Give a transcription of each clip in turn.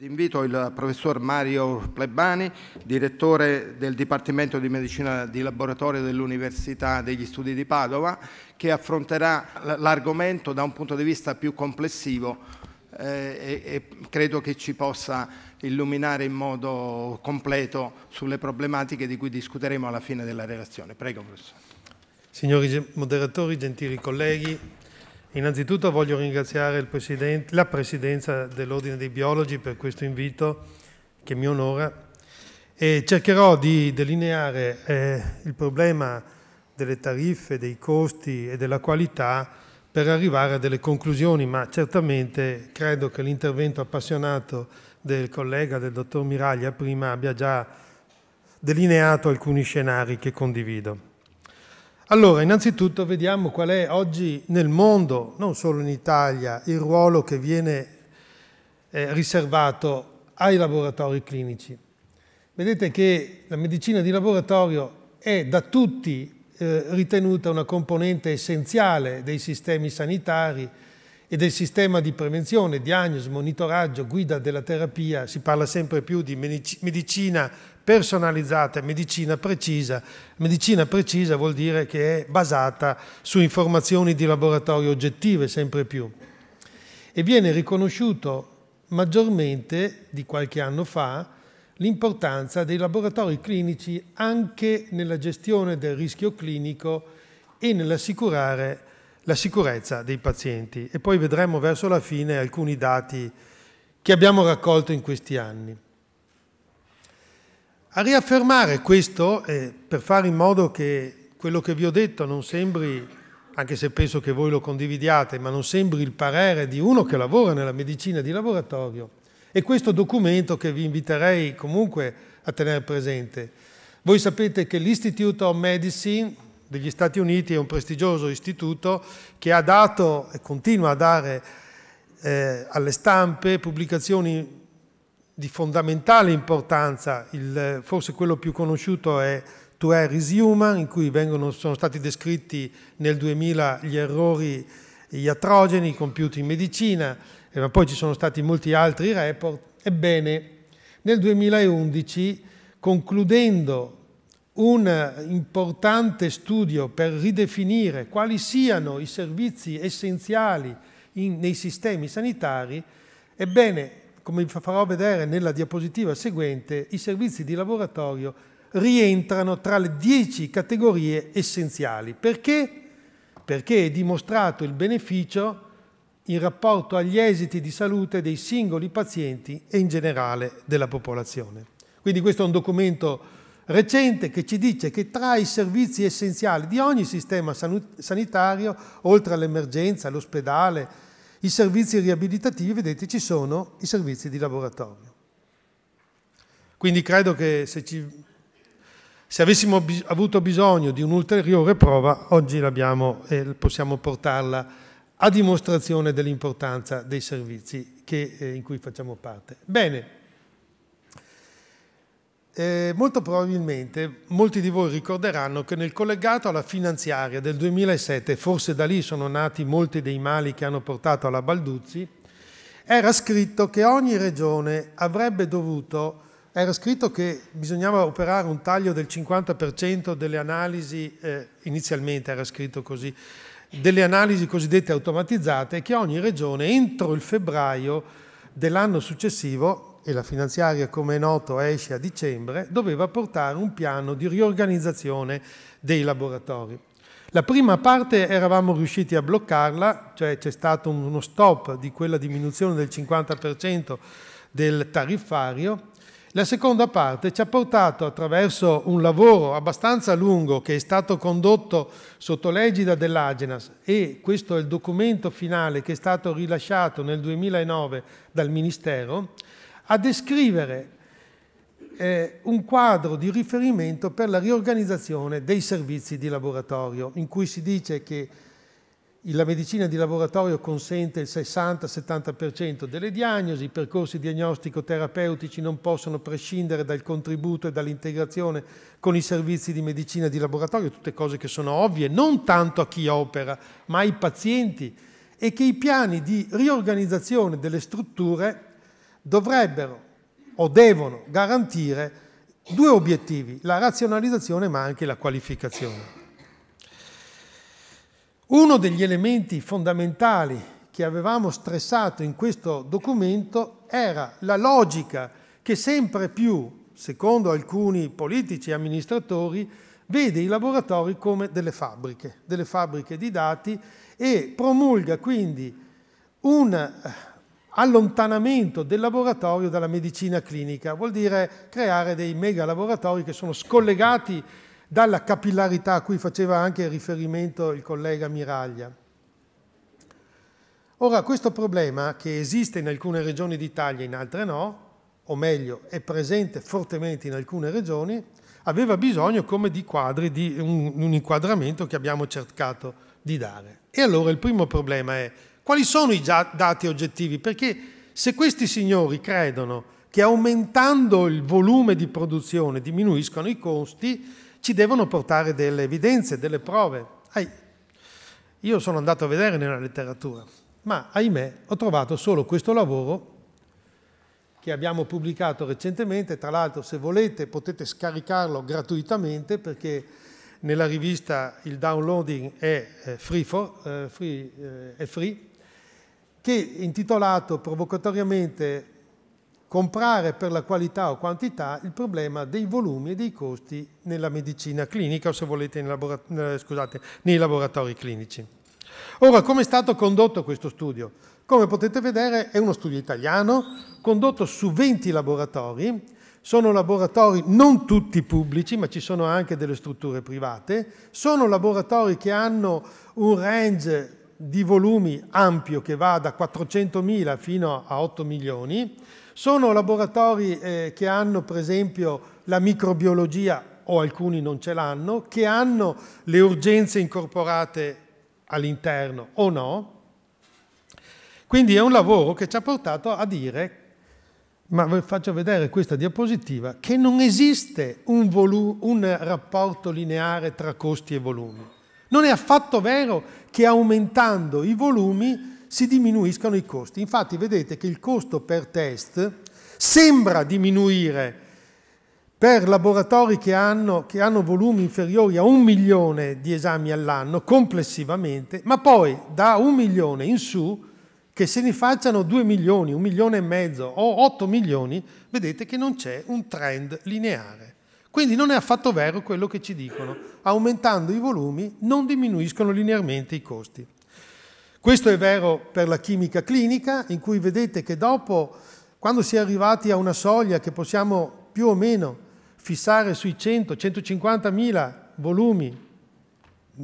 Invito il professor Mario Plebani, direttore del Dipartimento di Medicina di Laboratorio dell'Università degli Studi di Padova, che affronterà l'argomento da un punto di vista più complessivo eh, e, e credo che ci possa illuminare in modo completo sulle problematiche di cui discuteremo alla fine della relazione. Prego, professore. Signori moderatori, gentili colleghi, Innanzitutto voglio ringraziare president- la Presidenza dell'Ordine dei Biologi per questo invito che mi onora e cercherò di delineare eh, il problema delle tariffe, dei costi e della qualità per arrivare a delle conclusioni, ma certamente credo che l'intervento appassionato del collega, del dottor Miraglia, prima abbia già delineato alcuni scenari che condivido. Allora, innanzitutto vediamo qual è oggi nel mondo, non solo in Italia, il ruolo che viene eh, riservato ai laboratori clinici. Vedete che la medicina di laboratorio è da tutti eh, ritenuta una componente essenziale dei sistemi sanitari e del sistema di prevenzione, diagnosi, monitoraggio, guida della terapia. Si parla sempre più di medicina personalizzata, medicina precisa. Medicina precisa vuol dire che è basata su informazioni di laboratorio oggettive sempre più e viene riconosciuto maggiormente di qualche anno fa l'importanza dei laboratori clinici anche nella gestione del rischio clinico e nell'assicurare la sicurezza dei pazienti. E poi vedremo verso la fine alcuni dati che abbiamo raccolto in questi anni. A riaffermare questo, eh, per fare in modo che quello che vi ho detto non sembri, anche se penso che voi lo condividiate, ma non sembri il parere di uno che lavora nella medicina di laboratorio, è questo documento che vi inviterei comunque a tenere presente. Voi sapete che l'Institute of Medicine degli Stati Uniti è un prestigioso istituto che ha dato e continua a dare eh, alle stampe pubblicazioni di fondamentale importanza, il, forse quello più conosciuto è To Air is Human, in cui vengono, sono stati descritti nel 2000 gli errori iatrogeni compiuti in medicina, eh, ma poi ci sono stati molti altri report. Ebbene, nel 2011, concludendo un importante studio per ridefinire quali siano i servizi essenziali in, nei sistemi sanitari, ebbene come vi farò vedere nella diapositiva seguente, i servizi di laboratorio rientrano tra le dieci categorie essenziali. Perché? Perché è dimostrato il beneficio in rapporto agli esiti di salute dei singoli pazienti e in generale della popolazione. Quindi questo è un documento recente che ci dice che tra i servizi essenziali di ogni sistema sanitario, oltre all'emergenza, all'ospedale, i servizi riabilitativi, vedete, ci sono i servizi di laboratorio. Quindi credo che se, ci, se avessimo avuto bisogno di un'ulteriore prova, oggi l'abbiamo e possiamo portarla a dimostrazione dell'importanza dei servizi che, eh, in cui facciamo parte. Bene. Eh, molto probabilmente molti di voi ricorderanno che nel collegato alla finanziaria del 2007, forse da lì sono nati molti dei mali che hanno portato alla Balduzzi, era scritto che ogni regione avrebbe dovuto, era scritto che bisognava operare un taglio del 50% delle analisi, eh, inizialmente era scritto così, delle analisi cosiddette automatizzate, che ogni regione entro il febbraio dell'anno successivo e la finanziaria, come è noto, esce a dicembre, doveva portare un piano di riorganizzazione dei laboratori. La prima parte eravamo riusciti a bloccarla, cioè c'è stato uno stop di quella diminuzione del 50% del tariffario. La seconda parte ci ha portato attraverso un lavoro abbastanza lungo che è stato condotto sotto l'egida dell'Agenas e questo è il documento finale che è stato rilasciato nel 2009 dal Ministero, a descrivere eh, un quadro di riferimento per la riorganizzazione dei servizi di laboratorio, in cui si dice che la medicina di laboratorio consente il 60-70% delle diagnosi, i percorsi diagnostico-terapeutici non possono prescindere dal contributo e dall'integrazione con i servizi di medicina di laboratorio, tutte cose che sono ovvie non tanto a chi opera, ma ai pazienti, e che i piani di riorganizzazione delle strutture dovrebbero o devono garantire due obiettivi, la razionalizzazione ma anche la qualificazione. Uno degli elementi fondamentali che avevamo stressato in questo documento era la logica che sempre più, secondo alcuni politici e amministratori, vede i laboratori come delle fabbriche, delle fabbriche di dati e promulga quindi un eh, allontanamento del laboratorio dalla medicina clinica, vuol dire creare dei mega laboratori che sono scollegati dalla capillarità a cui faceva anche riferimento il collega Miraglia. Ora, questo problema, che esiste in alcune regioni d'Italia e in altre no, o meglio, è presente fortemente in alcune regioni, aveva bisogno come di quadri, di un, un inquadramento che abbiamo cercato di dare. E allora il primo problema è quali sono i dati oggettivi? Perché se questi signori credono che aumentando il volume di produzione diminuiscono i costi, ci devono portare delle evidenze, delle prove. io sono andato a vedere nella letteratura, ma ahimè ho trovato solo questo lavoro che abbiamo pubblicato recentemente, tra l'altro se volete potete scaricarlo gratuitamente perché nella rivista il downloading è eh, free, for, eh, free, eh, è free che è intitolato provocatoriamente Comprare per la qualità o quantità il problema dei volumi e dei costi nella medicina clinica o se volete nei, eh, scusate, nei laboratori clinici. Ora, come è stato condotto questo studio? Come potete vedere è uno studio italiano condotto su 20 laboratori sono laboratori non tutti pubblici, ma ci sono anche delle strutture private, sono laboratori che hanno un range di volumi ampio che va da 400.000 fino a 8 milioni, sono laboratori eh, che hanno per esempio la microbiologia o alcuni non ce l'hanno, che hanno le urgenze incorporate all'interno o no. Quindi è un lavoro che ci ha portato a dire, ma vi faccio vedere questa diapositiva, che non esiste un, un rapporto lineare tra costi e volumi. Non è affatto vero che aumentando i volumi si diminuiscano i costi. Infatti vedete che il costo per test sembra diminuire per laboratori che hanno, che hanno volumi inferiori a un milione di esami all'anno complessivamente, ma poi da un milione in su che se ne facciano due milioni, un milione e mezzo o otto milioni, vedete che non c'è un trend lineare. Quindi non è affatto vero quello che ci dicono. Aumentando i volumi non diminuiscono linearmente i costi. Questo è vero per la chimica clinica, in cui vedete che dopo, quando si è arrivati a una soglia che possiamo più o meno fissare sui 100-150 mila volumi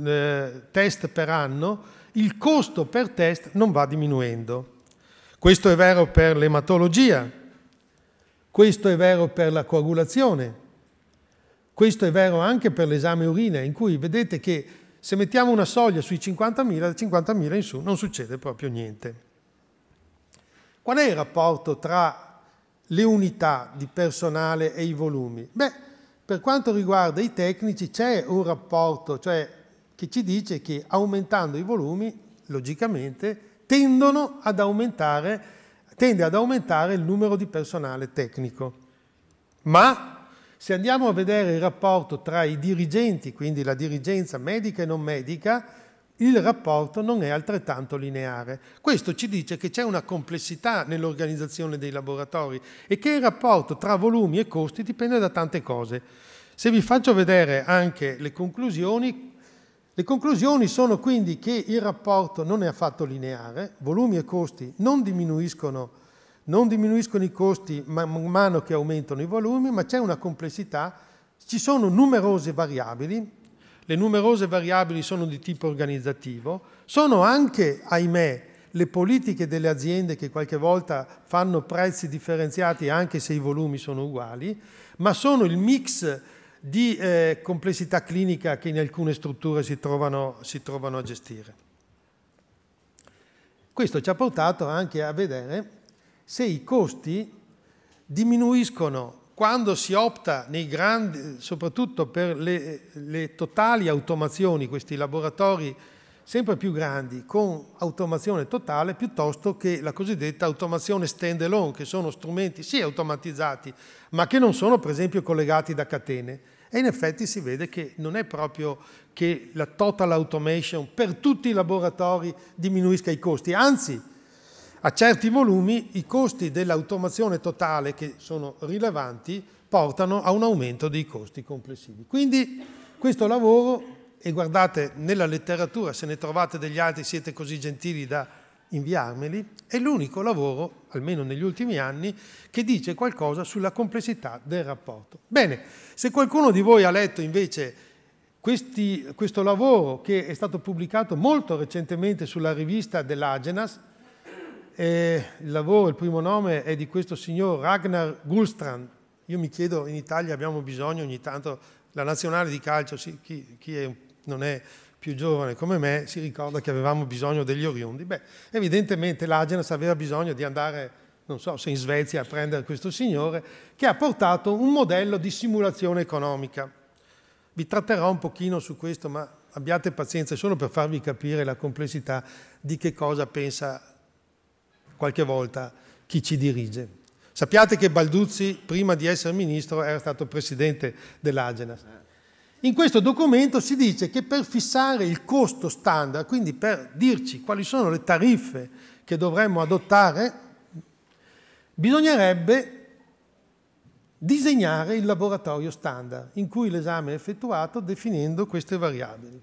eh, test per anno, il costo per test non va diminuendo. Questo è vero per l'ematologia, questo è vero per la coagulazione, questo è vero anche per l'esame urina, in cui vedete che se mettiamo una soglia sui 50.000, da 50.000 in su non succede proprio niente. Qual è il rapporto tra le unità di personale e i volumi? Beh, per quanto riguarda i tecnici c'è un rapporto, cioè che ci dice che aumentando i volumi, logicamente, tendono ad aumentare, tende ad aumentare il numero di personale tecnico. Ma se andiamo a vedere il rapporto tra i dirigenti, quindi la dirigenza medica e non medica, il rapporto non è altrettanto lineare. Questo ci dice che c'è una complessità nell'organizzazione dei laboratori e che il rapporto tra volumi e costi dipende da tante cose. Se vi faccio vedere anche le conclusioni, le conclusioni sono quindi che il rapporto non è affatto lineare, volumi e costi non diminuiscono non diminuiscono i costi man mano che aumentano i volumi, ma c'è una complessità, ci sono numerose variabili, le numerose variabili sono di tipo organizzativo, sono anche, ahimè, le politiche delle aziende che qualche volta fanno prezzi differenziati anche se i volumi sono uguali, ma sono il mix di eh, complessità clinica che in alcune strutture si trovano, si trovano a gestire. Questo ci ha portato anche a vedere se i costi diminuiscono quando si opta grandi, soprattutto per le, le totali automazioni, questi laboratori sempre più grandi con automazione totale piuttosto che la cosiddetta automazione stand alone, che sono strumenti sì automatizzati, ma che non sono per esempio collegati da catene. E in effetti si vede che non è proprio che la total automation per tutti i laboratori diminuisca i costi, anzi a certi volumi i costi dell'automazione totale, che sono rilevanti, portano a un aumento dei costi complessivi. Quindi questo lavoro, e guardate nella letteratura, se ne trovate degli altri, siete così gentili da inviarmeli, è l'unico lavoro, almeno negli ultimi anni, che dice qualcosa sulla complessità del rapporto. Bene, se qualcuno di voi ha letto invece questi, questo lavoro che è stato pubblicato molto recentemente sulla rivista dell'Agenas, eh, il lavoro, il primo nome è di questo signor Ragnar Gulstrand. Io mi chiedo, in Italia abbiamo bisogno ogni tanto, la nazionale di calcio, sì, chi, chi è, non è più giovane come me, si ricorda che avevamo bisogno degli oriundi. Beh, evidentemente l'Agenas aveva bisogno di andare, non so se in Svezia, a prendere questo signore, che ha portato un modello di simulazione economica. Vi tratterò un pochino su questo, ma abbiate pazienza solo per farvi capire la complessità di che cosa pensa qualche volta chi ci dirige. Sappiate che Balduzzi, prima di essere ministro, era stato presidente dell'Agenas. In questo documento si dice che per fissare il costo standard, quindi per dirci quali sono le tariffe che dovremmo adottare, bisognerebbe disegnare il laboratorio standard in cui l'esame è effettuato definendo queste variabili.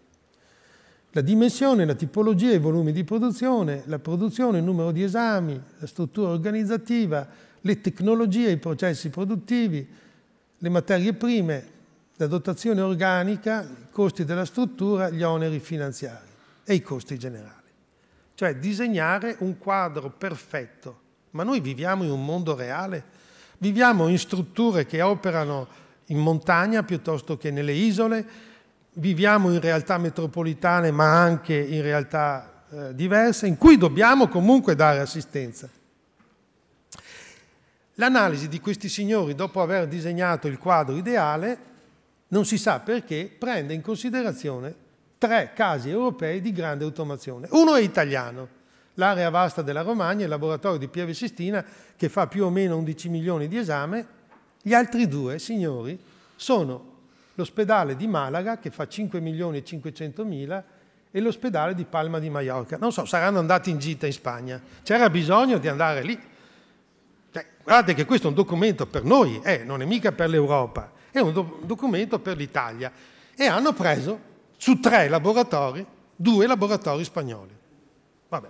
La dimensione, la tipologia, i volumi di produzione, la produzione, il numero di esami, la struttura organizzativa, le tecnologie, i processi produttivi, le materie prime, la dotazione organica, i costi della struttura, gli oneri finanziari e i costi generali. Cioè disegnare un quadro perfetto. Ma noi viviamo in un mondo reale? Viviamo in strutture che operano in montagna piuttosto che nelle isole, viviamo in realtà metropolitane ma anche in realtà eh, diverse, in cui dobbiamo comunque dare assistenza. L'analisi di questi signori, dopo aver disegnato il quadro ideale, non si sa perché, prende in considerazione tre casi europei di grande automazione. Uno è italiano, l'area vasta della Romagna, il laboratorio di Pieve Sistina, che fa più o meno 11 milioni di esame. Gli altri due, signori, sono l'ospedale di Malaga che fa 5 milioni e 500 mila e l'ospedale di Palma di Mallorca. Non so, saranno andati in gita in Spagna. C'era bisogno di andare lì. Cioè, guardate che questo è un documento per noi, eh, non è mica per l'Europa, è un do documento per l'Italia. E hanno preso su tre laboratori, due laboratori spagnoli. Vabbè.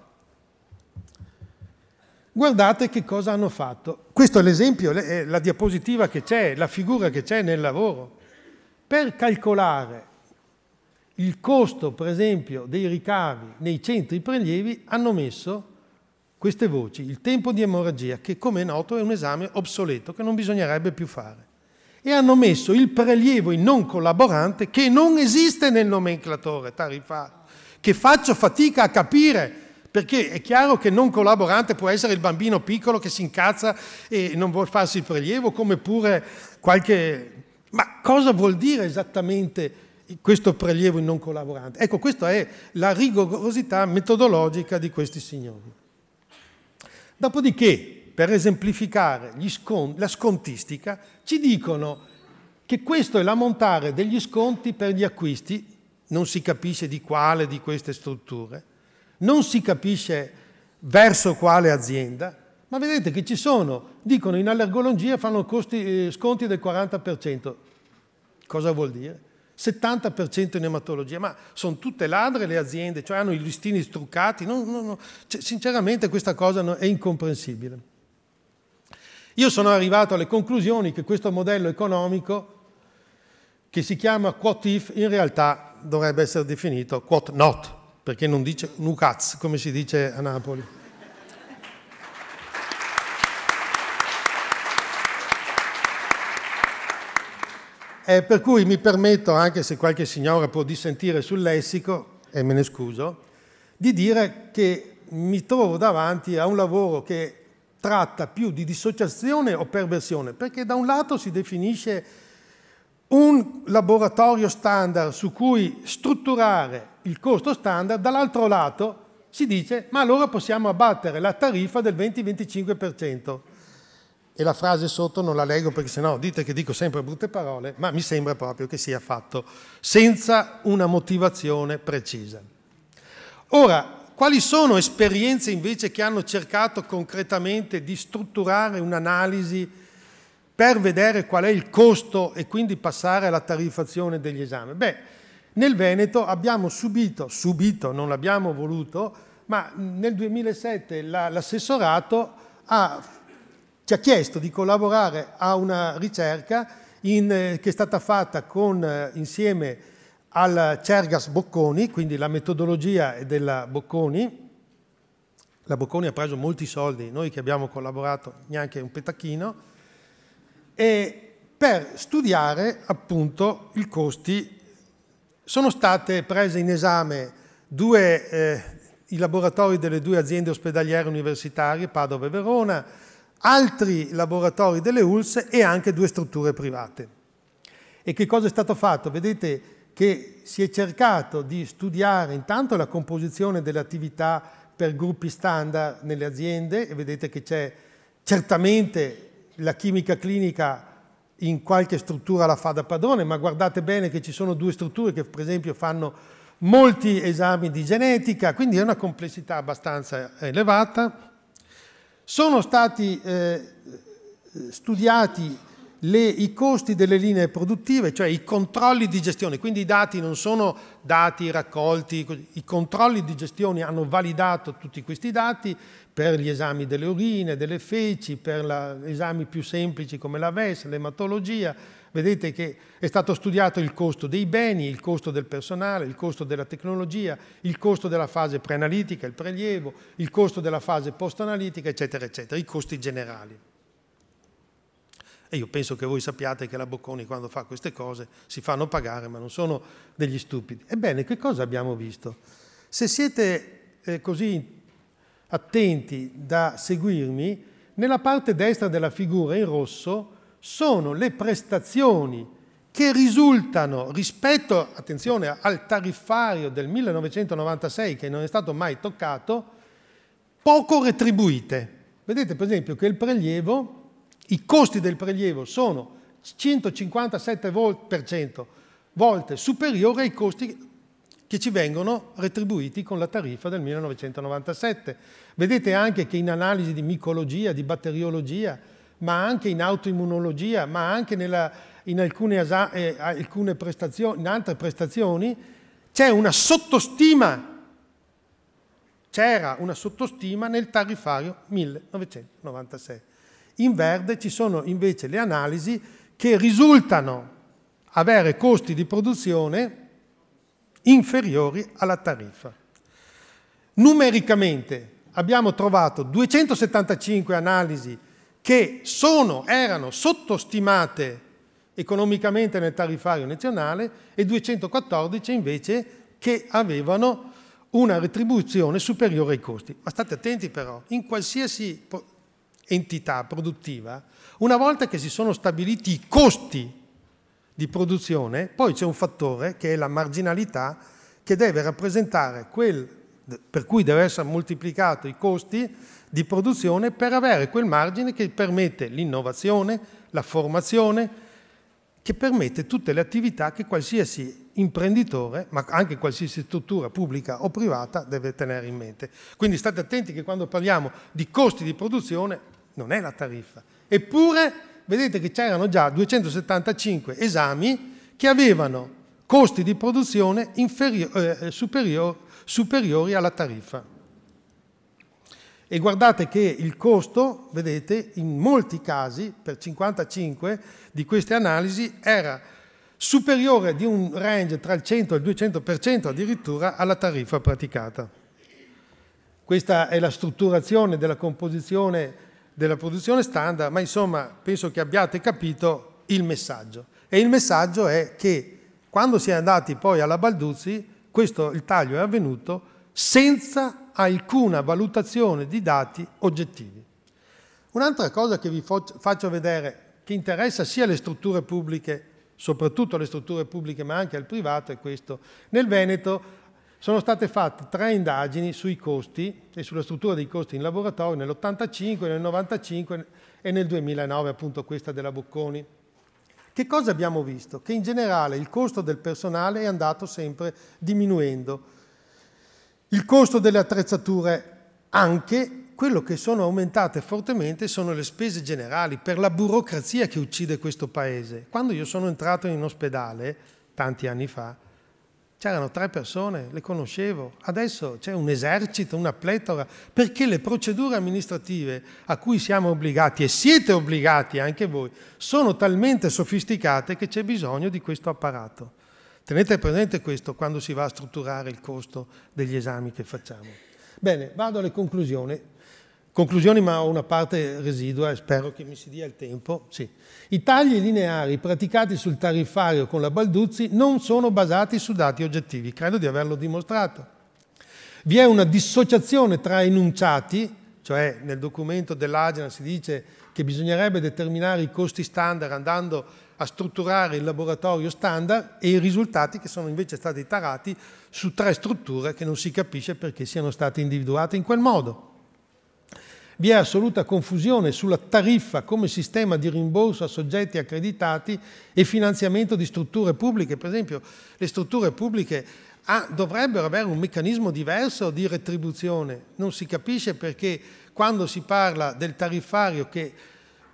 Guardate che cosa hanno fatto. Questo è l'esempio, eh, la diapositiva che c'è, la figura che c'è nel lavoro. Per calcolare il costo, per esempio, dei ricavi nei centri prelievi hanno messo queste voci, il tempo di emorragia, che come è noto è un esame obsoleto che non bisognerebbe più fare. E hanno messo il prelievo in non collaborante che non esiste nel nomenclatore tariffario, che faccio fatica a capire perché è chiaro che non collaborante può essere il bambino piccolo che si incazza e non vuole farsi il prelievo, come pure qualche ma cosa vuol dire esattamente questo prelievo in non collaborante? Ecco, questa è la rigorosità metodologica di questi signori. Dopodiché, per esemplificare scont- la scontistica, ci dicono che questo è l'ammontare degli sconti per gli acquisti, non si capisce di quale di queste strutture, non si capisce verso quale azienda, ma vedete che ci sono, dicono in allergologia fanno costi, eh, sconti del 40%. Cosa vuol dire? 70% in ematologia, ma sono tutte ladre le aziende, cioè hanno i listini struccati. No, no, no. Cioè, sinceramente questa cosa è incomprensibile. Io sono arrivato alle conclusioni che questo modello economico, che si chiama quot if, in realtà dovrebbe essere definito quot not, perché non dice nucaz, come si dice a Napoli. Eh, per cui mi permetto, anche se qualche signora può dissentire sul lessico, e me ne scuso, di dire che mi trovo davanti a un lavoro che tratta più di dissociazione o perversione, perché da un lato si definisce un laboratorio standard su cui strutturare il costo standard, dall'altro lato si dice ma allora possiamo abbattere la tariffa del 20-25% e la frase sotto non la leggo perché sennò dite che dico sempre brutte parole, ma mi sembra proprio che sia fatto senza una motivazione precisa. Ora, quali sono esperienze invece che hanno cercato concretamente di strutturare un'analisi per vedere qual è il costo e quindi passare alla tariffazione degli esami? Beh, nel Veneto abbiamo subito, subito, non l'abbiamo voluto, ma nel 2007 l'assessorato ha ci ha chiesto di collaborare a una ricerca in, eh, che è stata fatta con, eh, insieme al Cergas Bocconi, quindi la metodologia è della Bocconi. La Bocconi ha preso molti soldi, noi che abbiamo collaborato neanche un petacchino, per studiare appunto i costi. Sono state prese in esame due, eh, i laboratori delle due aziende ospedaliere universitarie, Padova e Verona, altri laboratori delle ULS e anche due strutture private. E che cosa è stato fatto? Vedete che si è cercato di studiare intanto la composizione delle attività per gruppi standard nelle aziende e vedete che c'è certamente la chimica clinica in qualche struttura la fa da padrone, ma guardate bene che ci sono due strutture che per esempio fanno molti esami di genetica, quindi è una complessità abbastanza elevata. Sono stati eh, studiati le, i costi delle linee produttive, cioè i controlli di gestione, quindi i dati non sono dati raccolti, i controlli di gestione hanno validato tutti questi dati per gli esami delle urine, delle feci, per la, esami più semplici come la VES, l'ematologia, Vedete che è stato studiato il costo dei beni, il costo del personale, il costo della tecnologia, il costo della fase preanalitica, il prelievo, il costo della fase post-analitica, eccetera, eccetera, i costi generali. E io penso che voi sappiate che la Bocconi quando fa queste cose si fanno pagare, ma non sono degli stupidi. Ebbene, che cosa abbiamo visto? Se siete eh, così attenti da seguirmi, nella parte destra della figura in rosso sono le prestazioni che risultano rispetto, attenzione, al tariffario del 1996 che non è stato mai toccato, poco retribuite. Vedete per esempio che il prelievo, i costi del prelievo sono 157 volte, superiori ai costi che ci vengono retribuiti con la tariffa del 1997. Vedete anche che in analisi di micologia, di batteriologia, ma anche in autoimmunologia, ma anche nella, in, alcune eh, alcune in altre prestazioni, c'è una sottostima, c'era una sottostima nel tariffario 1996. In verde ci sono invece le analisi che risultano avere costi di produzione inferiori alla tariffa. Numericamente abbiamo trovato 275 analisi che sono, erano sottostimate economicamente nel tariffario nazionale e 214 invece che avevano una retribuzione superiore ai costi. Ma state attenti però, in qualsiasi entità produttiva, una volta che si sono stabiliti i costi di produzione, poi c'è un fattore che è la marginalità che deve rappresentare quel per cui deve essere moltiplicato i costi di produzione per avere quel margine che permette l'innovazione, la formazione, che permette tutte le attività che qualsiasi imprenditore, ma anche qualsiasi struttura pubblica o privata, deve tenere in mente. Quindi state attenti che quando parliamo di costi di produzione non è la tariffa. Eppure vedete che c'erano già 275 esami che avevano costi di produzione eh, superior superiori alla tariffa. E guardate che il costo, vedete, in molti casi, per 55 di queste analisi, era superiore di un range tra il 100 e il 200% addirittura alla tariffa praticata. Questa è la strutturazione della composizione della produzione standard, ma insomma penso che abbiate capito il messaggio. E il messaggio è che quando si è andati poi alla Balduzzi, questo, il taglio è avvenuto senza alcuna valutazione di dati oggettivi. Un'altra cosa che vi faccio vedere che interessa sia alle strutture pubbliche, soprattutto alle strutture pubbliche, ma anche al privato, è questo. Nel Veneto sono state fatte tre indagini sui costi e sulla struttura dei costi in laboratorio nell'85, nel 95 e nel 2009, appunto questa della Bocconi. Che cosa abbiamo visto? Che in generale il costo del personale è andato sempre diminuendo il costo delle attrezzature anche, quello che sono aumentate fortemente sono le spese generali per la burocrazia che uccide questo paese. Quando io sono entrato in ospedale, tanti anni fa, c'erano tre persone, le conoscevo, adesso c'è un esercito, una pletora, perché le procedure amministrative a cui siamo obbligati e siete obbligati anche voi sono talmente sofisticate che c'è bisogno di questo apparato. Tenete presente questo quando si va a strutturare il costo degli esami che facciamo. Bene, vado alle conclusioni. Conclusioni, ma ho una parte residua e spero che mi si dia il tempo. Sì. I tagli lineari praticati sul tariffario con la Balduzzi non sono basati su dati oggettivi, credo di averlo dimostrato. Vi è una dissociazione tra enunciati, cioè nel documento dell'Agena si dice che bisognerebbe determinare i costi standard andando a strutturare il laboratorio standard e i risultati che sono invece stati tarati su tre strutture che non si capisce perché siano state individuate in quel modo. Vi è assoluta confusione sulla tariffa come sistema di rimborso a soggetti accreditati e finanziamento di strutture pubbliche. Per esempio, le strutture pubbliche Ah, dovrebbero avere un meccanismo diverso di retribuzione. Non si capisce perché quando si parla del tariffario che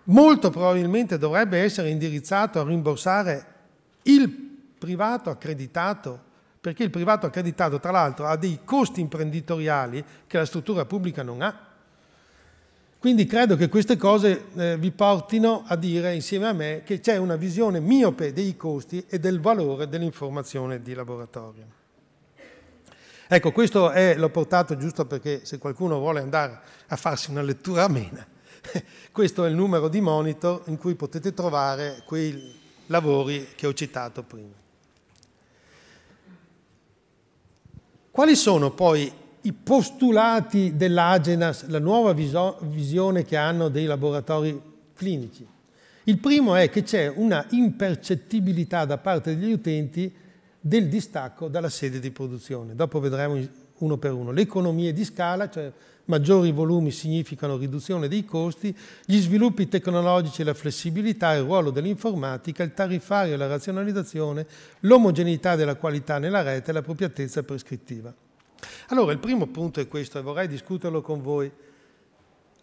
molto probabilmente dovrebbe essere indirizzato a rimborsare il privato accreditato, perché il privato accreditato tra l'altro ha dei costi imprenditoriali che la struttura pubblica non ha. Quindi credo che queste cose eh, vi portino a dire insieme a me che c'è una visione miope dei costi e del valore dell'informazione di laboratorio. Ecco, questo l'ho portato giusto perché se qualcuno vuole andare a farsi una lettura amena, Questo è il numero di monitor in cui potete trovare quei lavori che ho citato prima. Quali sono poi i postulati dell'Agenas, la nuova visione che hanno dei laboratori clinici? Il primo è che c'è una impercettibilità da parte degli utenti del distacco dalla sede di produzione. Dopo vedremo uno per uno. Le economie di scala, cioè maggiori volumi significano riduzione dei costi, gli sviluppi tecnologici e la flessibilità, il ruolo dell'informatica, il tariffario e la razionalizzazione, l'omogeneità della qualità nella rete e l'appropriatezza prescrittiva. Allora, il primo punto è questo e vorrei discuterlo con voi.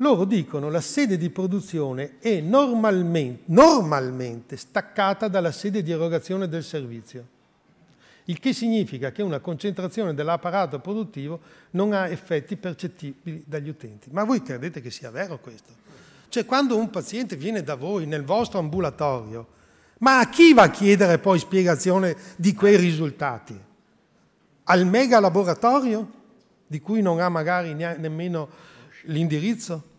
Loro dicono che la sede di produzione è normalmente, normalmente staccata dalla sede di erogazione del servizio il che significa che una concentrazione dell'apparato produttivo non ha effetti percettibili dagli utenti. Ma voi credete che sia vero questo? Cioè quando un paziente viene da voi nel vostro ambulatorio, ma a chi va a chiedere poi spiegazione di quei risultati? Al mega laboratorio di cui non ha magari nemmeno l'indirizzo?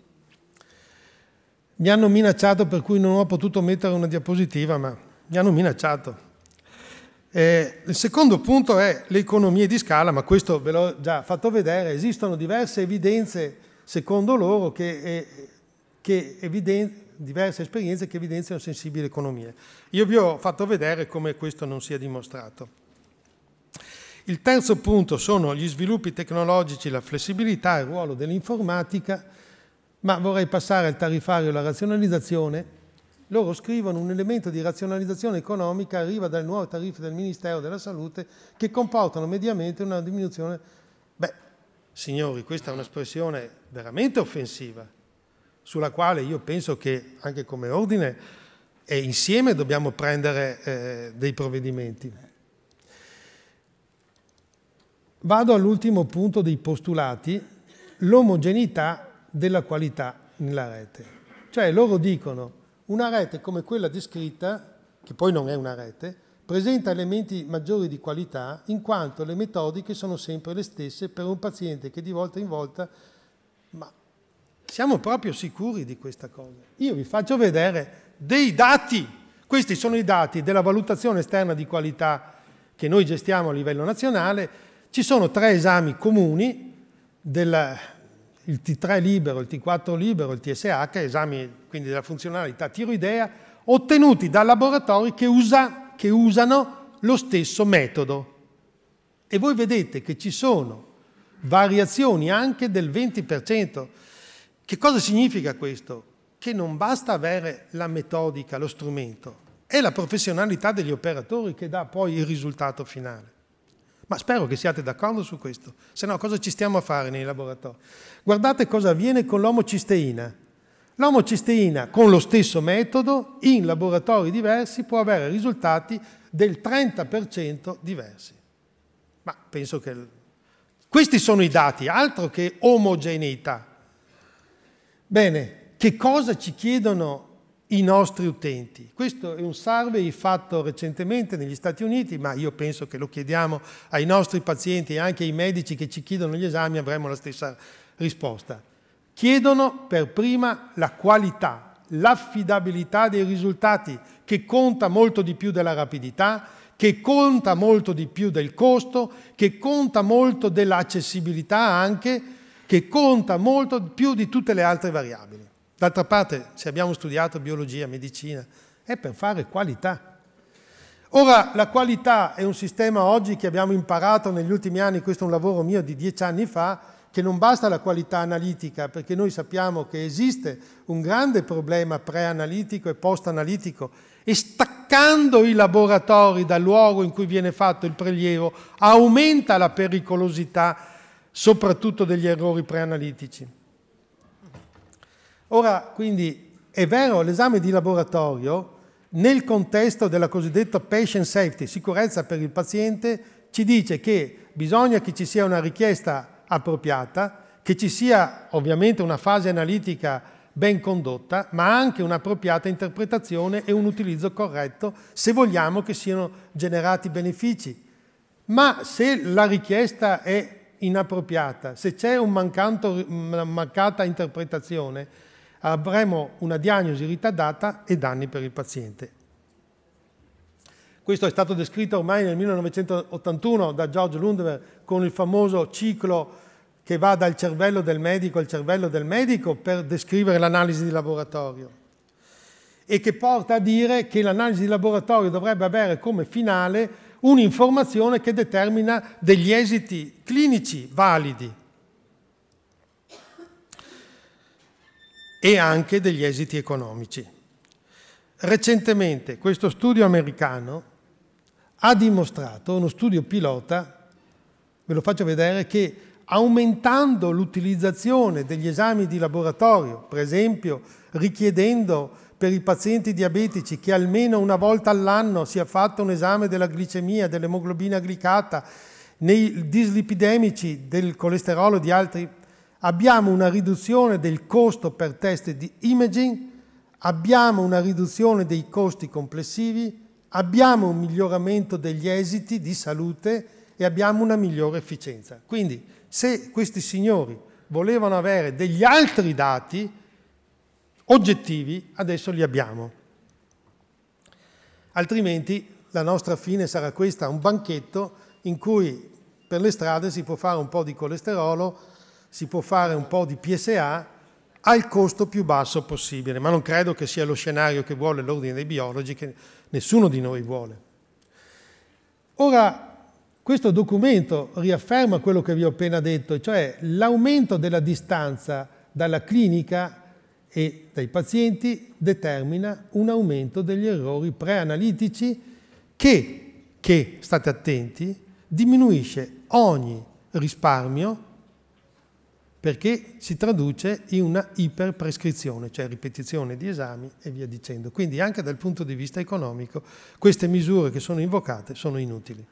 Mi hanno minacciato per cui non ho potuto mettere una diapositiva, ma mi hanno minacciato. Eh, il secondo punto è le economie di scala, ma questo ve l'ho già fatto vedere, esistono diverse evidenze, secondo loro, che, eh, che eviden- diverse esperienze che evidenziano sensibili economie. Io vi ho fatto vedere come questo non sia dimostrato. Il terzo punto sono gli sviluppi tecnologici, la flessibilità e il ruolo dell'informatica, ma vorrei passare al tarifario e alla razionalizzazione loro scrivono un elemento di razionalizzazione economica arriva dalle nuove tariffe del Ministero della Salute che comportano mediamente una diminuzione. Beh, signori, questa è un'espressione veramente offensiva, sulla quale io penso che anche come ordine e insieme dobbiamo prendere eh, dei provvedimenti. Vado all'ultimo punto dei postulati, l'omogeneità della qualità nella rete. Cioè loro dicono una rete come quella descritta, che poi non è una rete, presenta elementi maggiori di qualità in quanto le metodiche sono sempre le stesse per un paziente che di volta in volta... Ma siamo proprio sicuri di questa cosa? Io vi faccio vedere dei dati. Questi sono i dati della valutazione esterna di qualità che noi gestiamo a livello nazionale. Ci sono tre esami comuni della, il T3 libero, il T4 libero, il TSH, esami quindi della funzionalità tiroidea, ottenuti da laboratori che, usa, che usano lo stesso metodo. E voi vedete che ci sono variazioni anche del 20%. Che cosa significa questo? Che non basta avere la metodica, lo strumento, è la professionalità degli operatori che dà poi il risultato finale. Ma spero che siate d'accordo su questo, se no cosa ci stiamo a fare nei laboratori? Guardate cosa avviene con l'omocisteina. L'omocisteina con lo stesso metodo in laboratori diversi può avere risultati del 30% diversi. Ma penso che... Questi sono i dati, altro che omogeneità. Bene, che cosa ci chiedono i nostri utenti. Questo è un survey fatto recentemente negli Stati Uniti, ma io penso che lo chiediamo ai nostri pazienti e anche ai medici che ci chiedono gli esami, avremo la stessa risposta. Chiedono per prima la qualità, l'affidabilità dei risultati, che conta molto di più della rapidità, che conta molto di più del costo, che conta molto dell'accessibilità anche, che conta molto più di tutte le altre variabili. D'altra parte, se abbiamo studiato biologia, medicina, è per fare qualità. Ora, la qualità è un sistema oggi che abbiamo imparato negli ultimi anni, questo è un lavoro mio di dieci anni fa, che non basta la qualità analitica, perché noi sappiamo che esiste un grande problema pre-analitico e post-analitico e staccando i laboratori dal luogo in cui viene fatto il prelievo aumenta la pericolosità soprattutto degli errori preanalitici. Ora, quindi, è vero, l'esame di laboratorio nel contesto della cosiddetta patient safety, sicurezza per il paziente, ci dice che bisogna che ci sia una richiesta appropriata, che ci sia ovviamente una fase analitica ben condotta, ma anche un'appropriata interpretazione e un utilizzo corretto se vogliamo che siano generati benefici. Ma se la richiesta è inappropriata, se c'è un una mancata interpretazione, avremo una diagnosi ritardata e danni per il paziente. Questo è stato descritto ormai nel 1981 da George Lundemer con il famoso ciclo che va dal cervello del medico al cervello del medico per descrivere l'analisi di laboratorio e che porta a dire che l'analisi di laboratorio dovrebbe avere come finale un'informazione che determina degli esiti clinici validi. e anche degli esiti economici. Recentemente questo studio americano ha dimostrato, uno studio pilota, ve lo faccio vedere, che aumentando l'utilizzazione degli esami di laboratorio, per esempio richiedendo per i pazienti diabetici che almeno una volta all'anno sia fatto un esame della glicemia, dell'emoglobina glicata, nei dislipidemici, del colesterolo e di altri abbiamo una riduzione del costo per test di imaging, abbiamo una riduzione dei costi complessivi, abbiamo un miglioramento degli esiti di salute e abbiamo una migliore efficienza. Quindi se questi signori volevano avere degli altri dati oggettivi, adesso li abbiamo. Altrimenti la nostra fine sarà questa, un banchetto in cui per le strade si può fare un po' di colesterolo, si può fare un po' di PSA al costo più basso possibile, ma non credo che sia lo scenario che vuole l'ordine dei biologi, che nessuno di noi vuole. Ora, questo documento riafferma quello che vi ho appena detto, cioè l'aumento della distanza dalla clinica e dai pazienti determina un aumento degli errori preanalitici che, che state attenti, diminuisce ogni risparmio perché si traduce in una iperprescrizione, cioè ripetizione di esami e via dicendo. Quindi anche dal punto di vista economico queste misure che sono invocate sono inutili.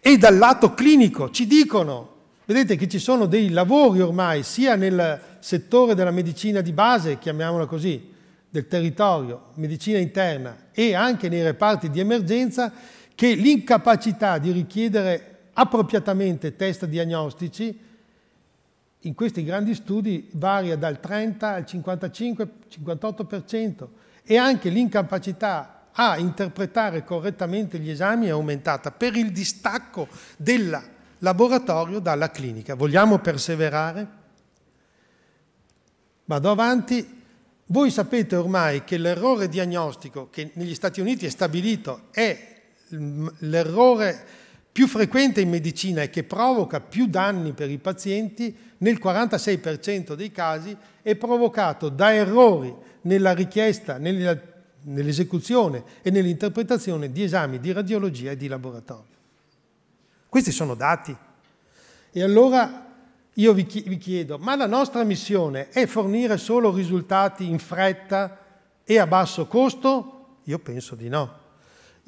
E dal lato clinico ci dicono, vedete che ci sono dei lavori ormai sia nel settore della medicina di base, chiamiamola così, del territorio, medicina interna e anche nei reparti di emergenza, che l'incapacità di richiedere appropriatamente test diagnostici in questi grandi studi varia dal 30 al 55-58% e anche l'incapacità a interpretare correttamente gli esami è aumentata per il distacco del laboratorio dalla clinica. Vogliamo perseverare? Vado avanti. Voi sapete ormai che l'errore diagnostico che negli Stati Uniti è stabilito è l'errore più frequente in medicina e che provoca più danni per i pazienti, nel 46% dei casi è provocato da errori nella richiesta, nell'esecuzione e nell'interpretazione di esami di radiologia e di laboratorio. Questi sono dati. E allora io vi chiedo, ma la nostra missione è fornire solo risultati in fretta e a basso costo? Io penso di no.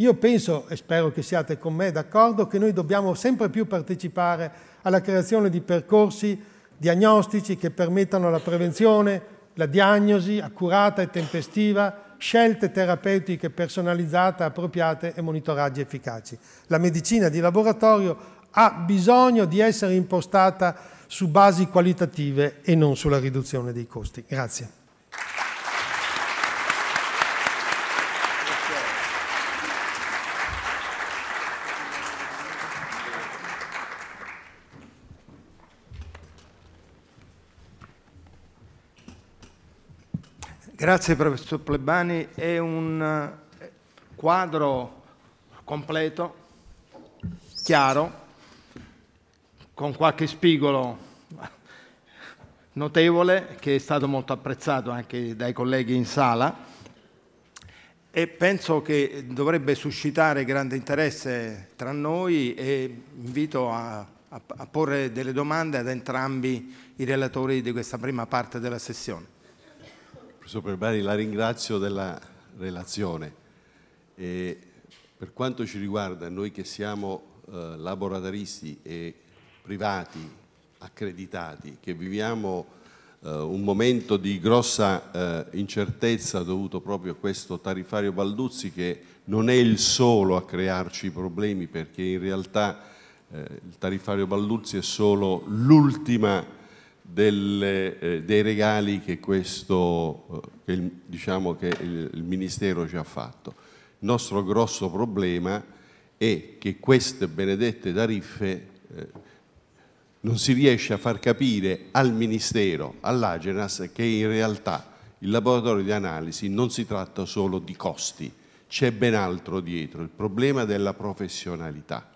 Io penso, e spero che siate con me d'accordo, che noi dobbiamo sempre più partecipare alla creazione di percorsi diagnostici che permettano la prevenzione, la diagnosi accurata e tempestiva, scelte terapeutiche personalizzate, appropriate e monitoraggi efficaci. La medicina di laboratorio ha bisogno di essere impostata su basi qualitative e non sulla riduzione dei costi. Grazie. Grazie professor Plebani, è un eh, quadro completo, chiaro, con qualche spigolo notevole che è stato molto apprezzato anche dai colleghi in sala e penso che dovrebbe suscitare grande interesse tra noi e invito a, a porre delle domande ad entrambi i relatori di questa prima parte della sessione. Professor Perbari, la ringrazio della relazione. E per quanto ci riguarda, noi che siamo eh, laboratoristi e privati, accreditati, che viviamo eh, un momento di grossa eh, incertezza dovuto proprio a questo tarifario Balduzzi che non è il solo a crearci problemi perché in realtà eh, il tarifario Balduzzi è solo l'ultima delle, eh, dei regali che, questo, eh, che, il, diciamo che il, il Ministero ci ha fatto. Il nostro grosso problema è che queste benedette tariffe eh, non si riesce a far capire al Ministero, all'Agenas, che in realtà il laboratorio di analisi non si tratta solo di costi, c'è ben altro dietro, il problema della professionalità.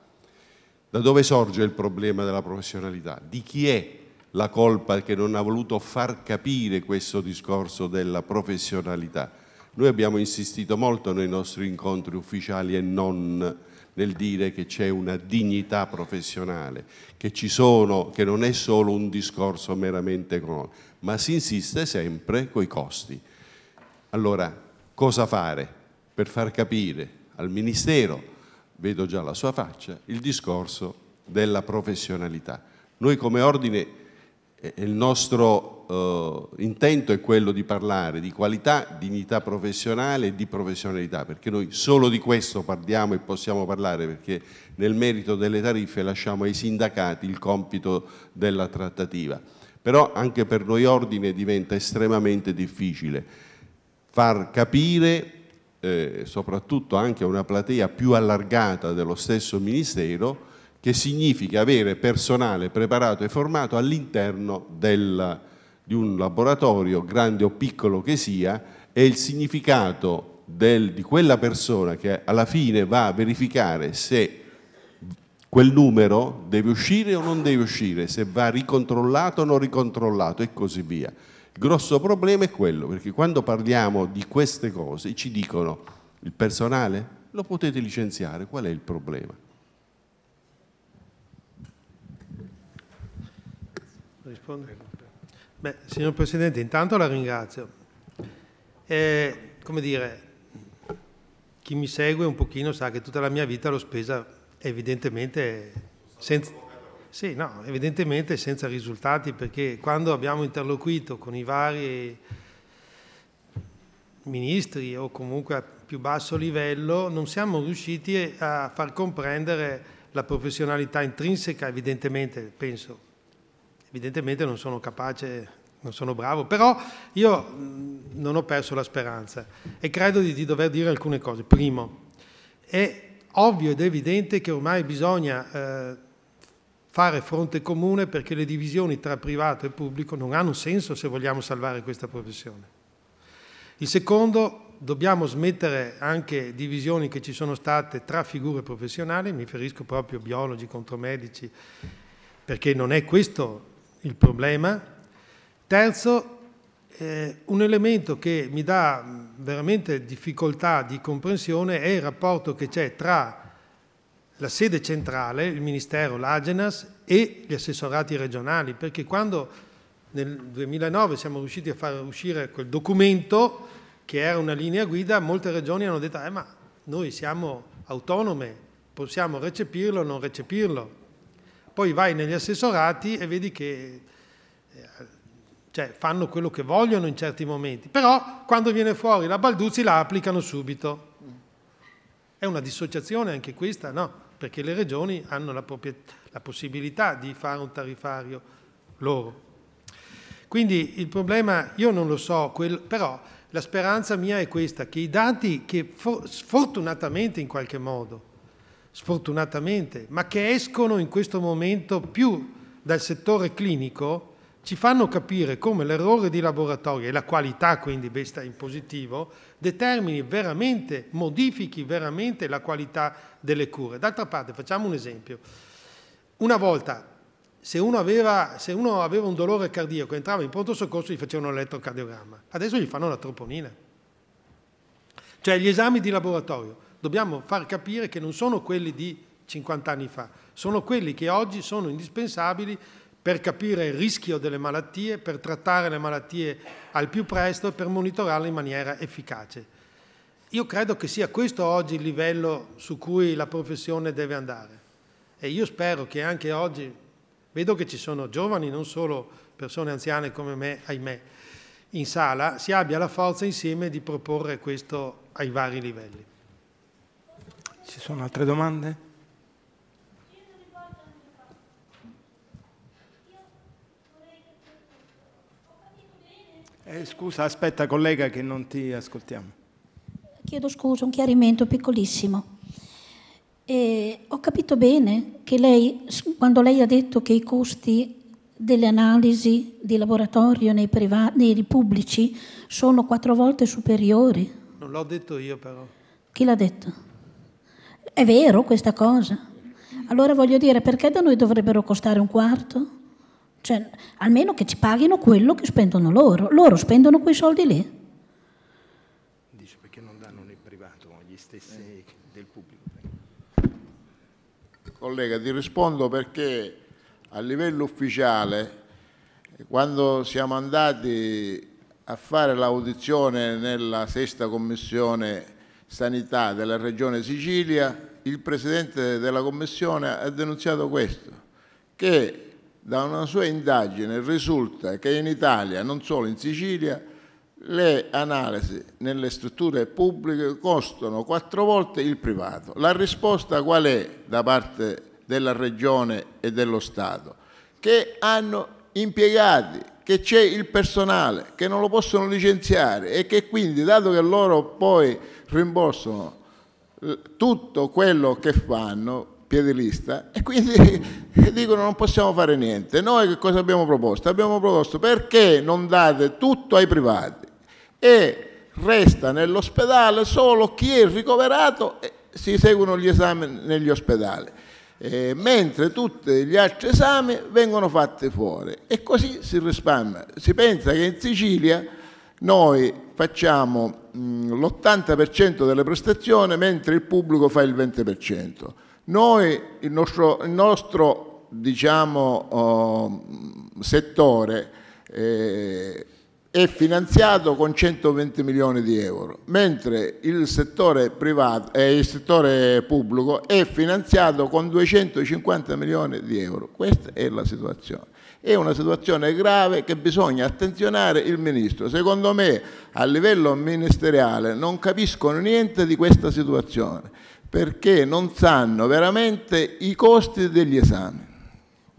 Da dove sorge il problema della professionalità? Di chi è la colpa che non ha voluto far capire questo discorso della professionalità. Noi abbiamo insistito molto nei nostri incontri ufficiali e non nel dire che c'è una dignità professionale, che, sono, che non è solo un discorso meramente economico, ma si insiste sempre coi costi. Allora, cosa fare per far capire al Ministero, vedo già la sua faccia, il discorso della professionalità? Noi come ordine il nostro eh, intento è quello di parlare di qualità, dignità professionale e di professionalità, perché noi solo di questo parliamo e possiamo parlare, perché nel merito delle tariffe lasciamo ai sindacati il compito della trattativa. Però anche per noi ordine diventa estremamente difficile far capire, eh, soprattutto anche a una platea più allargata dello stesso Ministero, che significa avere personale preparato e formato all'interno di un laboratorio, grande o piccolo che sia, e il significato del, di quella persona che alla fine va a verificare se quel numero deve uscire o non deve uscire, se va ricontrollato o non ricontrollato e così via. Il grosso problema è quello, perché quando parliamo di queste cose ci dicono il personale lo potete licenziare, qual è il problema? Beh, signor Presidente, intanto la ringrazio. Eh, come dire, chi mi segue un pochino sa che tutta la mia vita l'ho spesa evidentemente senza, sì, no, evidentemente senza risultati, perché quando abbiamo interloquito con i vari ministri o comunque a più basso livello, non siamo riusciti a far comprendere la professionalità intrinseca, evidentemente, penso, evidentemente non sono capace, non sono bravo, però io mm, non ho perso la speranza e credo di, di dover dire alcune cose. Primo, è ovvio ed evidente che ormai bisogna eh, fare fronte comune perché le divisioni tra privato e pubblico non hanno senso se vogliamo salvare questa professione. Il secondo, dobbiamo smettere anche divisioni che ci sono state tra figure professionali, mi riferisco proprio a biologi contro medici, perché non è questo il problema. Terzo, eh, un elemento che mi dà mm, veramente difficoltà di comprensione è il rapporto che c'è tra la sede centrale, il Ministero, l'Agenas e gli assessorati regionali, perché quando nel 2009 siamo riusciti a far uscire quel documento che era una linea guida, molte regioni hanno detto eh, ma noi siamo autonome, possiamo recepirlo o non recepirlo poi vai negli assessorati e vedi che eh, cioè, fanno quello che vogliono in certi momenti, però quando viene fuori la Balduzzi la applicano subito. È una dissociazione anche questa, no? Perché le regioni hanno la, la possibilità di fare un tarifario loro. Quindi il problema, io non lo so, quel, però la speranza mia è questa, che i dati che for, sfortunatamente in qualche modo sfortunatamente, ma che escono in questo momento più dal settore clinico, ci fanno capire come l'errore di laboratorio e la qualità, quindi besta in positivo, determini veramente, modifichi veramente la qualità delle cure. D'altra parte, facciamo un esempio. Una volta, se uno, aveva, se uno aveva un dolore cardiaco, entrava in pronto soccorso, e gli facevano l'elettrocardiogramma. Adesso gli fanno la troponina. Cioè gli esami di laboratorio dobbiamo far capire che non sono quelli di 50 anni fa, sono quelli che oggi sono indispensabili per capire il rischio delle malattie, per trattare le malattie al più presto e per monitorarle in maniera efficace. Io credo che sia questo oggi il livello su cui la professione deve andare e io spero che anche oggi, vedo che ci sono giovani, non solo persone anziane come me, ahimè, in sala, si abbia la forza insieme di proporre questo ai vari livelli. Ci sono altre domande? Eh, scusa, aspetta collega che non ti ascoltiamo. Chiedo scusa, un chiarimento piccolissimo. Eh, ho capito bene che lei, quando lei ha detto che i costi delle analisi di laboratorio nei, priva- nei pubblici sono quattro volte superiori. Non l'ho detto io però. Chi l'ha detto? È vero questa cosa? Allora voglio dire, perché da noi dovrebbero costare un quarto? Cioè, almeno che ci paghino quello che spendono loro. Loro spendono quei soldi lì. Dice perché non danno nel privato gli stessi eh. del pubblico? Collega, ti rispondo perché a livello ufficiale, quando siamo andati a fare l'audizione nella sesta commissione Sanità della Regione Sicilia, il Presidente della Commissione ha denunziato questo, che da una sua indagine risulta che in Italia, non solo in Sicilia, le analisi nelle strutture pubbliche costano quattro volte il privato. La risposta qual è da parte della Regione e dello Stato? Che hanno impiegati, che c'è il personale, che non lo possono licenziare e che quindi, dato che loro poi rimborsano eh, tutto quello che fanno piedilista e quindi dicono non possiamo fare niente. Noi che cosa abbiamo proposto? Abbiamo proposto perché non date tutto ai privati e resta nell'ospedale solo chi è ricoverato e si seguono gli esami negli ospedali. Eh, mentre tutti gli altri esami vengono fatti fuori e così si risparmia. Si pensa che in Sicilia noi facciamo mm, l'80% delle prestazioni mentre il pubblico fa il 20%. Noi, il nostro, il nostro diciamo, oh, mm, settore eh, è finanziato con 120 milioni di euro, mentre il settore, privato, eh, il settore pubblico è finanziato con 250 milioni di euro. Questa è la situazione. È una situazione grave che bisogna attenzionare il Ministro. Secondo me a livello ministeriale non capiscono niente di questa situazione perché non sanno veramente i costi degli esami.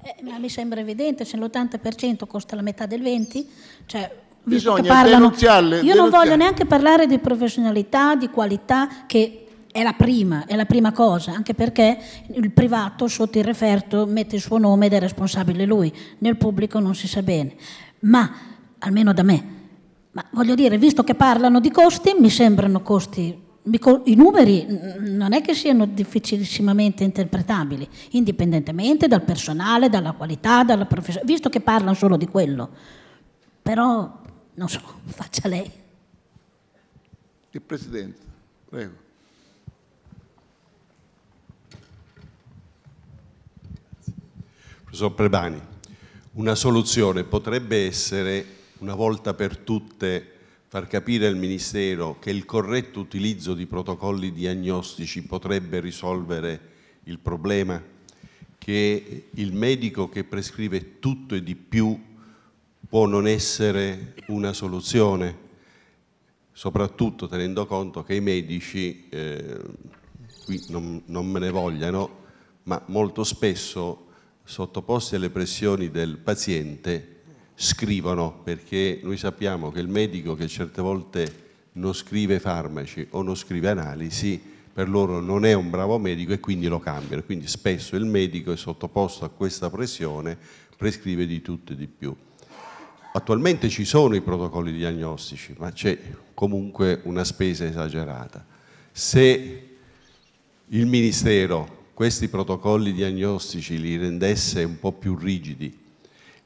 Eh, ma mi sembra evidente, se l'80% costa la metà del 20%, cioè bisogna parlano, denunziarle. Io denunziarle. non voglio neanche parlare di professionalità, di qualità che è la prima, è la prima cosa, anche perché il privato sotto il referto mette il suo nome ed è responsabile lui, nel pubblico non si sa bene, ma almeno da me. Ma voglio dire, visto che parlano di costi, mi sembrano costi i numeri non è che siano difficilissimamente interpretabili, indipendentemente dal personale, dalla qualità, dalla professione, visto che parlano solo di quello. Però, non so, faccia lei. Il Presidente, prego. professor Prebani, una soluzione potrebbe essere una volta per tutte far capire al Ministero che il corretto utilizzo di protocolli diagnostici potrebbe risolvere il problema, che il medico che prescrive tutto e di più può non essere una soluzione, soprattutto tenendo conto che i medici, eh, qui non, non me ne vogliano, ma molto spesso sottoposti alle pressioni del paziente scrivono, perché noi sappiamo che il medico che certe volte non scrive farmaci o non scrive analisi, per loro non è un bravo medico e quindi lo cambiano. Quindi spesso il medico è sottoposto a questa pressione, prescrive di tutto e di più. Attualmente ci sono i protocolli diagnostici, ma c'è comunque una spesa esagerata. Se il Ministero questi protocolli diagnostici li rendesse un po' più rigidi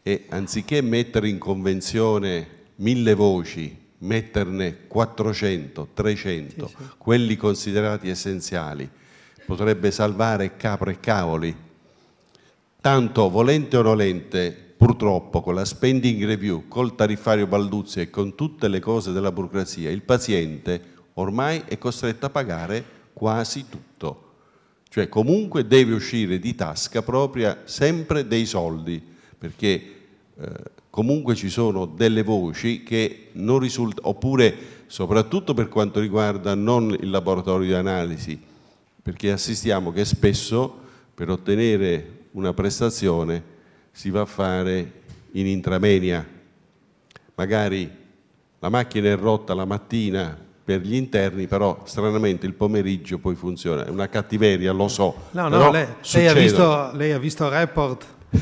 e anziché mettere in convenzione mille voci, metterne 400, 300, sì, sì. quelli considerati essenziali, potrebbe salvare capre e cavoli. Tanto, volente o nolente, purtroppo con la spending review, col tariffario Balduzzi e con tutte le cose della burocrazia, il paziente ormai è costretto a pagare quasi tutto cioè comunque deve uscire di tasca propria sempre dei soldi, perché eh, comunque ci sono delle voci che non risultano, oppure soprattutto per quanto riguarda non il laboratorio di analisi, perché assistiamo che spesso per ottenere una prestazione si va a fare in intramenia. Magari la macchina è rotta la mattina per gli interni, però stranamente il pomeriggio poi funziona, è una cattiveria, lo so. No, no, lei, lei, ha visto, lei ha visto report?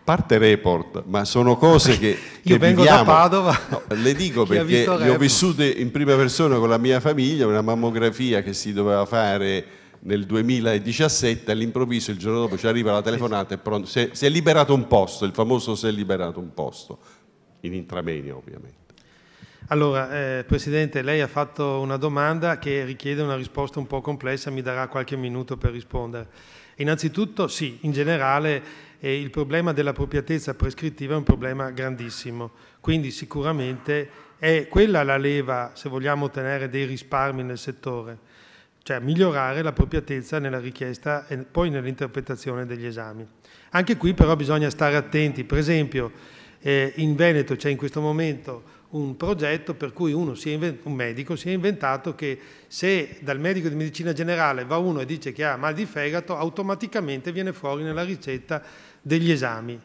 A parte report, ma sono cose che... Io vengo viviamo. da Padova. No, le dico perché le ho vissute in prima persona con la mia famiglia, una mammografia che si doveva fare nel 2017 all'improvviso il giorno dopo ci arriva la telefonata e pronto, si è, si è liberato un posto, il famoso si è liberato un posto, in intramenia ovviamente. Allora, eh, Presidente, lei ha fatto una domanda che richiede una risposta un po' complessa, mi darà qualche minuto per rispondere. Innanzitutto, sì, in generale eh, il problema dell'appropriatezza prescrittiva è un problema grandissimo, quindi sicuramente è quella la leva, se vogliamo ottenere dei risparmi nel settore, cioè migliorare l'appropriatezza nella richiesta e poi nell'interpretazione degli esami. Anche qui però bisogna stare attenti, per esempio eh, in Veneto c'è cioè in questo momento un progetto per cui inventato, un medico si è inventato che se dal medico di medicina generale va uno e dice che ha mal di fegato, automaticamente viene fuori nella ricetta degli esami.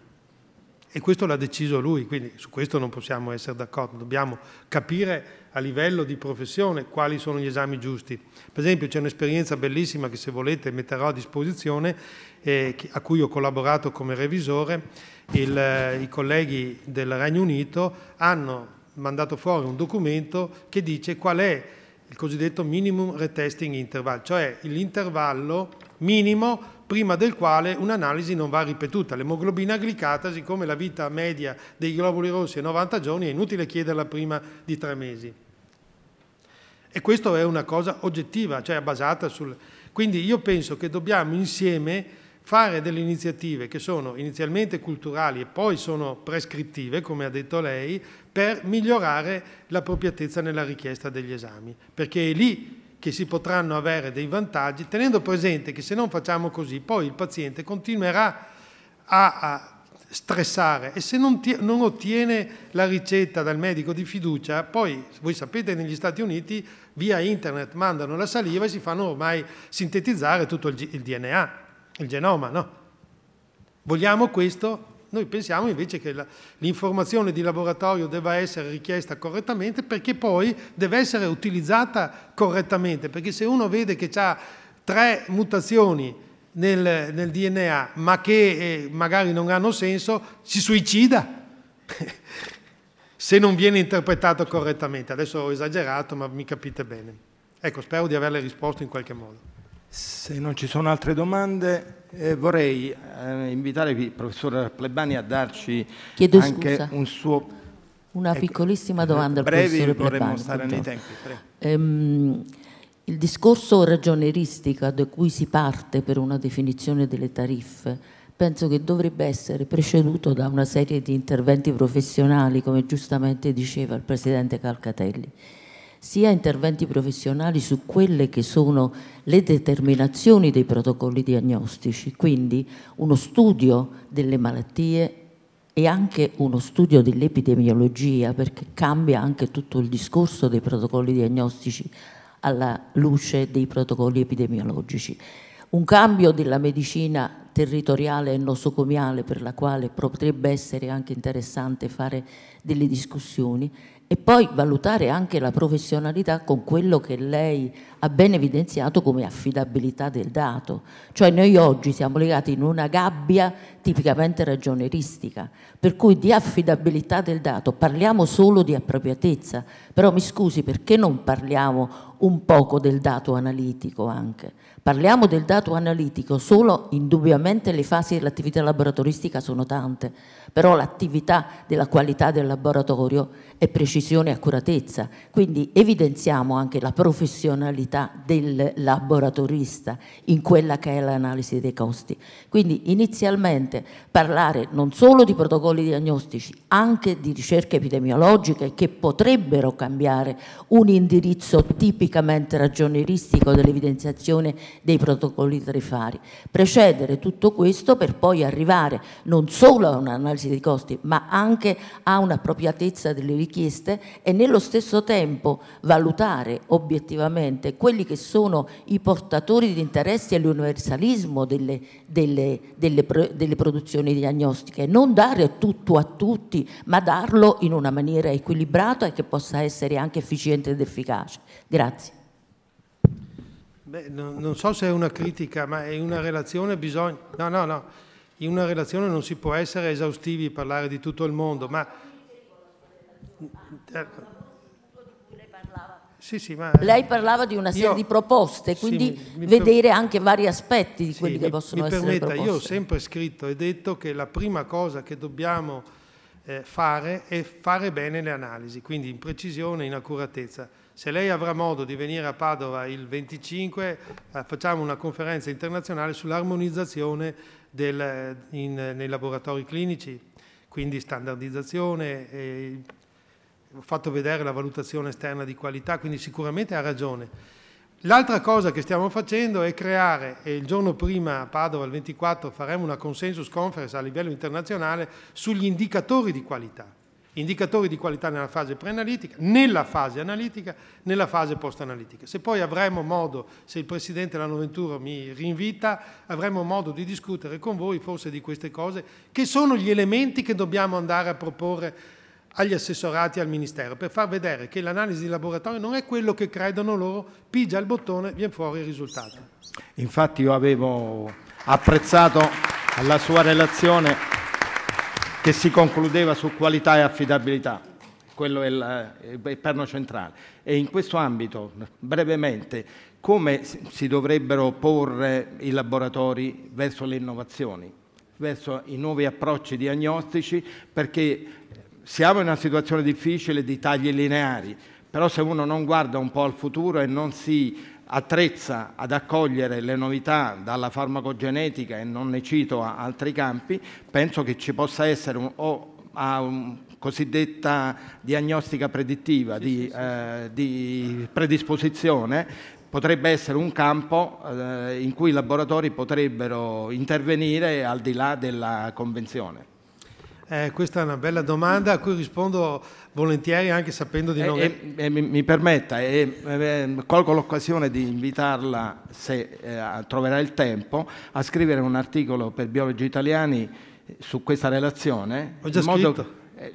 E questo l'ha deciso lui, quindi su questo non possiamo essere d'accordo, dobbiamo capire a livello di professione quali sono gli esami giusti. Per esempio c'è un'esperienza bellissima che se volete metterò a disposizione, eh, a cui ho collaborato come revisore, Il, eh, i colleghi del Regno Unito hanno mandato fuori un documento che dice qual è il cosiddetto minimum retesting interval, cioè l'intervallo minimo prima del quale un'analisi non va ripetuta. L'emoglobina glicata, siccome la vita media dei globuli rossi è 90 giorni, è inutile chiederla prima di tre mesi. E questa è una cosa oggettiva, cioè basata sul... Quindi io penso che dobbiamo insieme fare delle iniziative che sono inizialmente culturali e poi sono prescrittive, come ha detto lei, per migliorare l'appropriatezza nella richiesta degli esami, perché è lì che si potranno avere dei vantaggi, tenendo presente che se non facciamo così, poi il paziente continuerà a, a stressare e se non, non, ottiene la ricetta dal medico di fiducia, poi voi sapete negli Stati Uniti via internet mandano la saliva e si fanno ormai sintetizzare tutto il, il DNA il genoma, no. Vogliamo questo? Noi pensiamo invece che la, l'informazione di laboratorio debba essere richiesta correttamente perché poi deve essere utilizzata correttamente, perché se uno vede che ha tre mutazioni nel, nel DNA ma che eh, magari non hanno senso, si suicida. se non viene interpretato correttamente. Adesso ho esagerato, ma mi capite bene. Ecco, spero di averle risposto in qualche modo. Se non ci sono altre domande, eh, vorrei eh, invitare il professor Plebani a darci Chiedo anche scusa. un suo... Una ecco, piccolissima domanda al brevi, professore Plebani. stare nei tempi. Ehm, il discorso ragioneristico da cui si parte per una definizione delle tariffe penso che dovrebbe essere preceduto da una serie di interventi professionali, come giustamente diceva il Presidente Calcatelli sia interventi professionali su quelle che sono le determinazioni dei protocolli diagnostici, quindi uno studio delle malattie e anche uno studio dell'epidemiologia, perché cambia anche tutto il discorso dei protocolli diagnostici alla luce dei protocolli epidemiologici. Un cambio della medicina territoriale e nosocomiale per la quale potrebbe essere anche interessante fare delle discussioni e poi valutare anche la professionalità con quello che lei ha ben evidenziato come affidabilità del dato. Cioè noi oggi siamo legati in una gabbia tipicamente ragioneristica, per cui di affidabilità del dato parliamo solo di appropriatezza, però mi scusi perché non parliamo un poco del dato analitico anche? Parliamo del dato analitico solo indubbiamente le fasi dell'attività laboratoristica sono tante, però l'attività della qualità del laboratorio è precisione e accuratezza, quindi evidenziamo anche la professionalità del laboratorista in quella che è l'analisi dei costi. Quindi inizialmente parlare non solo di protocolli diagnostici, anche di ricerche epidemiologiche che potrebbero cambiare un indirizzo tipicamente ragionieristico dell'evidenziazione dei protocolli tarifari, precedere tutto questo per poi arrivare non solo a un'analisi dei costi, ma anche a un'appropriatezza delle richieste e nello stesso tempo valutare obiettivamente quelli che sono i portatori di interessi all'universalismo delle, delle, delle, delle, produzioni diagnostiche, non dare tutto a tutti, ma darlo in una maniera equilibrata e che possa essere anche efficiente ed efficace. Grazie. Beh, no, non so se è una critica, ma è una relazione bisogna... No, no, no in una relazione non si può essere esaustivi, parlare di tutto il mondo, ma Certo. Sì, sì, ma... Lei parlava di una serie io... di proposte, quindi sì, vedere per... anche vari aspetti di quelli che mi, possono essere permetta, proposte. Io ho sempre scritto e detto che la prima cosa che dobbiamo eh, fare è fare bene le analisi, quindi in precisione, in accuratezza. Se lei avrà modo di venire a Padova il 25, eh, facciamo una conferenza internazionale sull'armonizzazione del, in, nei laboratori clinici, quindi standardizzazione, eh, ho fatto vedere la valutazione esterna di qualità, quindi sicuramente ha ragione. L'altra cosa che stiamo facendo è creare, e il giorno prima a Padova, il 24, faremo una consensus conference a livello internazionale sugli indicatori di qualità. Indicatori di qualità nella fase preanalitica, nella fase analitica, nella fase post-analitica. Se poi avremo modo, se il Presidente Lano Venturo mi rinvita, avremo modo di discutere con voi forse di queste cose, che sono gli elementi che dobbiamo andare a proporre agli assessorati al Ministero per far vedere che l'analisi di laboratorio non è quello che credono loro, pigia il bottone, viene fuori il risultato. Infatti io avevo apprezzato la sua relazione che si concludeva su qualità e affidabilità, quello è il perno centrale. E in questo ambito, brevemente, come si dovrebbero porre i laboratori verso le innovazioni? verso i nuovi approcci diagnostici perché siamo in una situazione difficile di tagli lineari, però se uno non guarda un po' al futuro e non si attrezza ad accogliere le novità dalla farmacogenetica e non ne cito altri campi, penso che ci possa essere un, o a un cosiddetta diagnostica predittiva, sì, di, sì, sì. Eh, di, predisposizione, potrebbe essere un campo eh, in cui i laboratori potrebbero intervenire al di là della convenzione. Eh, questa è una bella domanda a cui rispondo volentieri anche sapendo di eh, non... Eh, eh, mi, mi, permetta, eh, eh, colgo l'occasione di invitarla, se troverà il tempo, a scrivere un articolo per Biologi Italiani su questa relazione. Ho già scritto. Modo eh,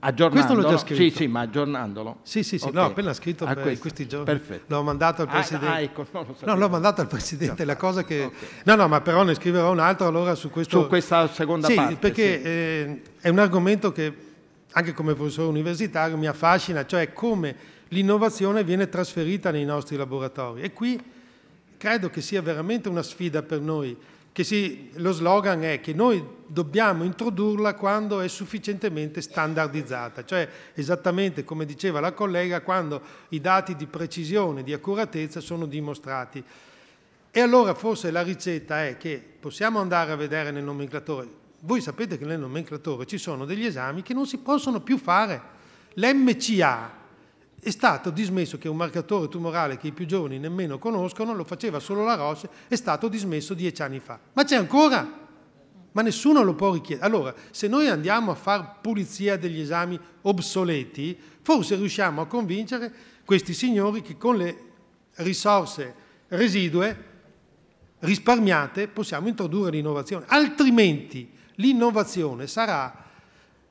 aggiornandolo. Questo l'ho già scritto. Sì, sì, ma aggiornandolo. Sì, sì, sì, okay. no, appena scritto per questo. questi giorni. Perfetto. L'ho mandato al ah, Presidente. Ah, ah, ecco, no, l'ho mandato al Presidente, la cosa che... Okay. No, no, ma però ne scriverò un altro allora su questo... Su questa seconda sì, parte. Perché sì, perché è un argomento che anche come professore universitario mi affascina, cioè come l'innovazione viene trasferita nei nostri laboratori. E qui credo che sia veramente una sfida per noi. Si, lo slogan è che noi dobbiamo introdurla quando è sufficientemente standardizzata, cioè esattamente come diceva la collega, quando i dati di precisione, di accuratezza sono dimostrati. E allora forse la ricetta è che possiamo andare a vedere nel nomenclatore. Voi sapete che nel nomenclatore ci sono degli esami che non si possono più fare. L'MCA è stato dismesso, che è un marcatore tumorale che i più giovani nemmeno conoscono, lo faceva solo la Roche, è stato dismesso dieci anni fa. Ma c'è ancora? ma nessuno lo può richiedere. Allora, se noi andiamo a fare pulizia degli esami obsoleti, forse riusciamo a convincere questi signori che con le risorse residue risparmiate possiamo introdurre l'innovazione, altrimenti l'innovazione sarà,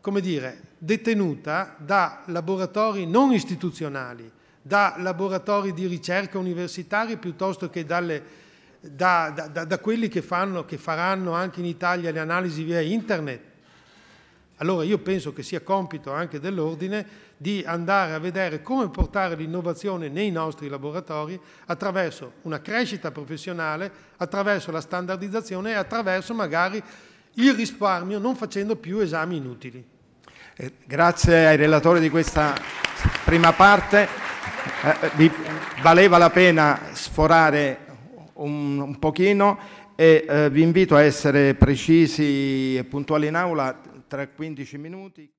come dire, detenuta da laboratori non istituzionali, da laboratori di ricerca universitari piuttosto che dalle da, da, da quelli che, fanno, che faranno anche in Italia le analisi via internet. Allora io penso che sia compito anche dell'Ordine di andare a vedere come portare l'innovazione nei nostri laboratori attraverso una crescita professionale, attraverso la standardizzazione e attraverso magari il risparmio non facendo più esami inutili. Eh, grazie ai relatori di questa prima parte. Eh, eh valeva la pena sforare un, un pochino e eh, vi invito a essere precisi e puntuali in aula tra 15 minuti.